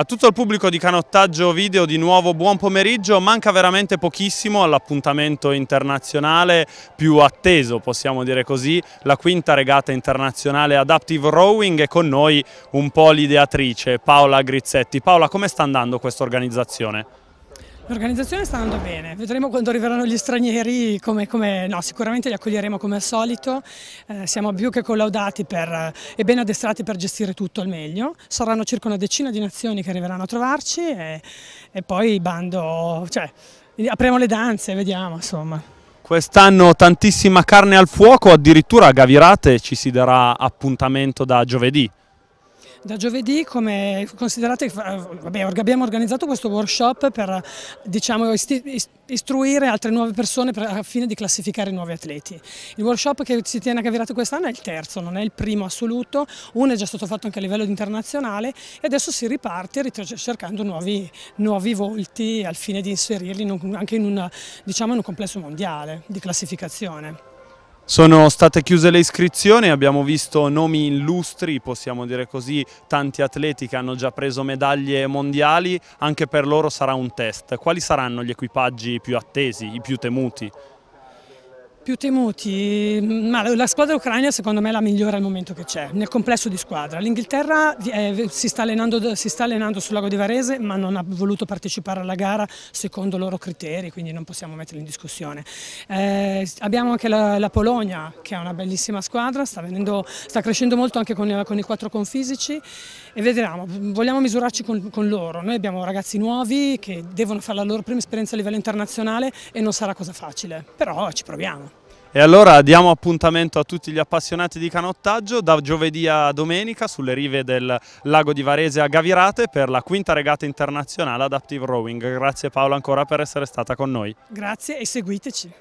A tutto il pubblico di Canottaggio Video di nuovo buon pomeriggio, manca veramente pochissimo all'appuntamento internazionale più atteso possiamo dire così, la quinta regata internazionale Adaptive Rowing e con noi un po' l'ideatrice Paola Grizzetti. Paola come sta andando questa organizzazione? L'organizzazione sta andando bene, vedremo quando arriveranno gli stranieri, come, come, no, sicuramente li accoglieremo come al solito, eh, siamo più che collaudati per, eh, e ben addestrati per gestire tutto al meglio, saranno circa una decina di nazioni che arriveranno a trovarci e, e poi bando, cioè, apriamo le danze, vediamo insomma. Quest'anno tantissima carne al fuoco, addirittura a Gavirate ci si darà appuntamento da giovedì. Da giovedì, come considerate, vabbè, abbiamo organizzato questo workshop per diciamo, istruire altre nuove persone per, a fine di classificare i nuovi atleti. Il workshop che si tiene a Cavirate quest'anno è il terzo, non è il primo assoluto, uno è già stato fatto anche a livello internazionale e adesso si riparte cercando nuovi, nuovi volti al fine di inserirli in un, anche in, una, diciamo, in un complesso mondiale di classificazione. Sono state chiuse le iscrizioni, abbiamo visto nomi illustri, possiamo dire così, tanti atleti che hanno già preso medaglie mondiali, anche per loro sarà un test. Quali saranno gli equipaggi più attesi, i più temuti? più temuti, ma la squadra ucraina secondo me è la migliore al momento che c'è, nel complesso di squadra. L'Inghilterra eh, si, si, sta allenando sul lago di Varese ma non ha voluto partecipare alla gara secondo i loro criteri, quindi non possiamo metterli in discussione. Eh, abbiamo anche la, la, Polonia che è una bellissima squadra, sta, venendo, sta crescendo molto anche con, con, i quattro confisici e vedremo, vogliamo misurarci con, con loro. Noi abbiamo ragazzi nuovi che devono fare la loro prima esperienza a livello internazionale e non sarà cosa facile, però ci proviamo. E allora diamo appuntamento a tutti gli appassionati di canottaggio da giovedì a domenica sulle rive del lago di Varese a Gavirate per la quinta regata internazionale Adaptive Rowing. Grazie Paola ancora per essere stata con noi. Grazie e seguiteci.